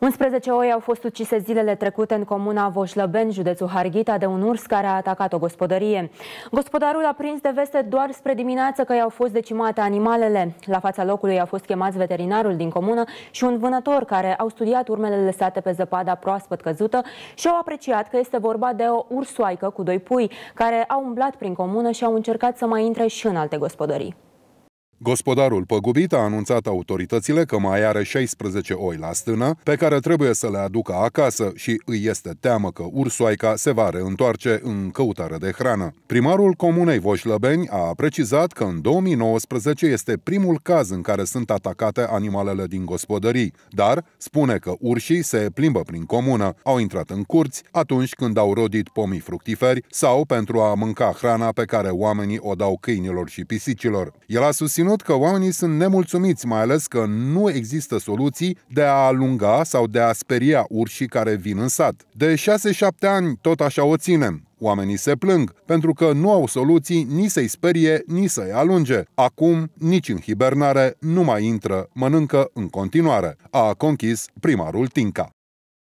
11 oi au fost ucise zilele trecute în comuna Voșlăben, județul Harghita, de un urs care a atacat o gospodărie. Gospodarul a prins de veste doar spre dimineață că i-au fost decimate animalele. La fața locului au fost chemați veterinarul din comună și un vânător care au studiat urmele lăsate pe zăpada proaspăt căzută și au apreciat că este vorba de o ursoaică cu doi pui, care au umblat prin comună și au încercat să mai intre și în alte gospodării. Gospodarul păgubit a anunțat autoritățile că mai are 16 oi la stână, pe care trebuie să le aducă acasă și îi este teamă că ursoaica se va reîntoarce în căutare de hrană. Primarul comunei Voșlăbeni a precizat că în 2019 este primul caz în care sunt atacate animalele din gospodării, dar spune că urșii se plimbă prin comună, au intrat în curți atunci când au rodit pomii fructiferi sau pentru a mânca hrana pe care oamenii o dau câinilor și pisicilor. El a susținut susținut că oamenii sunt nemulțumiți, mai ales că nu există soluții de a alunga sau de a speria urșii care vin în sat. De 6-7 ani tot așa o ținem. Oamenii se plâng, pentru că nu au soluții nici să-i sperie, nici să-i alunge. Acum, nici în hibernare, nu mai intră, mănâncă în continuare. A conchis primarul Tinca.